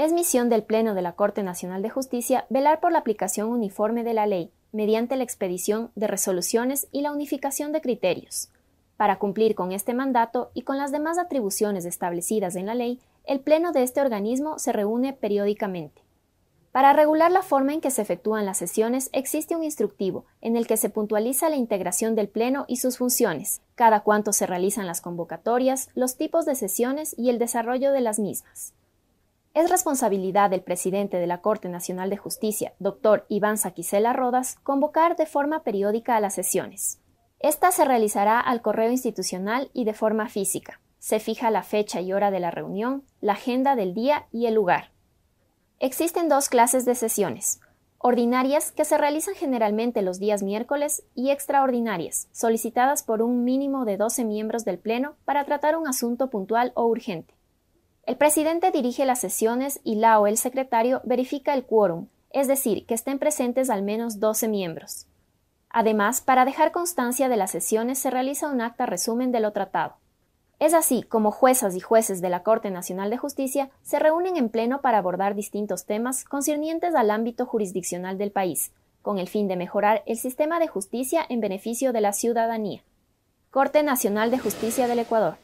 Es misión del Pleno de la Corte Nacional de Justicia velar por la aplicación uniforme de la ley, mediante la expedición de resoluciones y la unificación de criterios. Para cumplir con este mandato y con las demás atribuciones establecidas en la ley, el Pleno de este organismo se reúne periódicamente. Para regular la forma en que se efectúan las sesiones existe un instructivo en el que se puntualiza la integración del Pleno y sus funciones, cada cuánto se realizan las convocatorias, los tipos de sesiones y el desarrollo de las mismas. Es responsabilidad del presidente de la Corte Nacional de Justicia, doctor Iván Saquicela Rodas, convocar de forma periódica a las sesiones. Esta se realizará al correo institucional y de forma física. Se fija la fecha y hora de la reunión, la agenda del día y el lugar. Existen dos clases de sesiones, ordinarias que se realizan generalmente los días miércoles y extraordinarias, solicitadas por un mínimo de 12 miembros del Pleno para tratar un asunto puntual o urgente. El presidente dirige las sesiones y la o el secretario, verifica el quórum, es decir, que estén presentes al menos 12 miembros. Además, para dejar constancia de las sesiones se realiza un acta resumen de lo tratado. Es así como juezas y jueces de la Corte Nacional de Justicia se reúnen en pleno para abordar distintos temas concernientes al ámbito jurisdiccional del país, con el fin de mejorar el sistema de justicia en beneficio de la ciudadanía. Corte Nacional de Justicia del Ecuador.